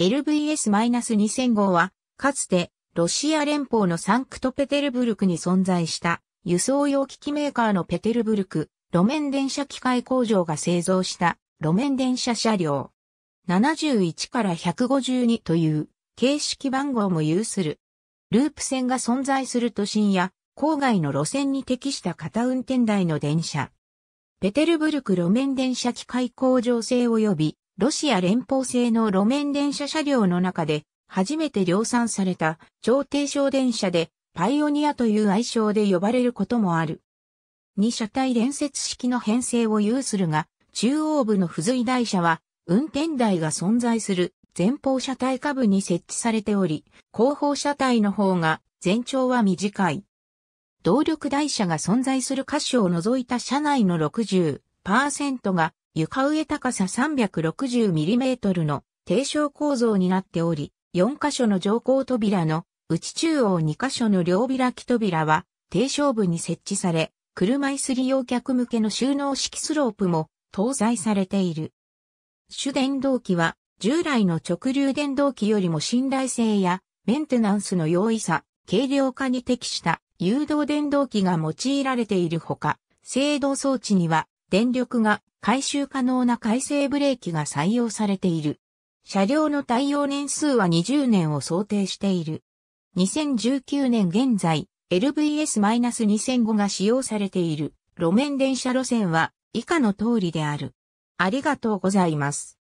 LVS-2000 号は、かつて、ロシア連邦のサンクトペテルブルクに存在した、輸送用機器メーカーのペテルブルク、路面電車機械工場が製造した、路面電車車両。71から152という、形式番号も有する。ループ線が存在する都心や、郊外の路線に適した片運転台の電車。ペテルブルク路面電車機械工場製及びロシア連邦製の路面電車車両の中で初めて量産された超低床電車でパイオニアという愛称で呼ばれることもある。二車体連接式の編成を有するが、中央部の付随台車は運転台が存在する前方車体下部に設置されており、後方車体の方が全長は短い。動力台車が存在する箇所を除いた車内の60%が床上高さ 360mm の低床構造になっており、4箇所の上高扉の内中央2箇所の両開き扉は低床部に設置され、車椅子利用客向けの収納式スロープも搭載されている。主電動機は従来の直流電動機よりも信頼性やメンテナンスの容易さ、軽量化に適した誘導電動機が用いられているほか、制動装置には電力が回収可能な回生ブレーキが採用されている。車両の耐用年数は20年を想定している。2019年現在、LVS-2005 が使用されている路面電車路線は以下の通りである。ありがとうございます。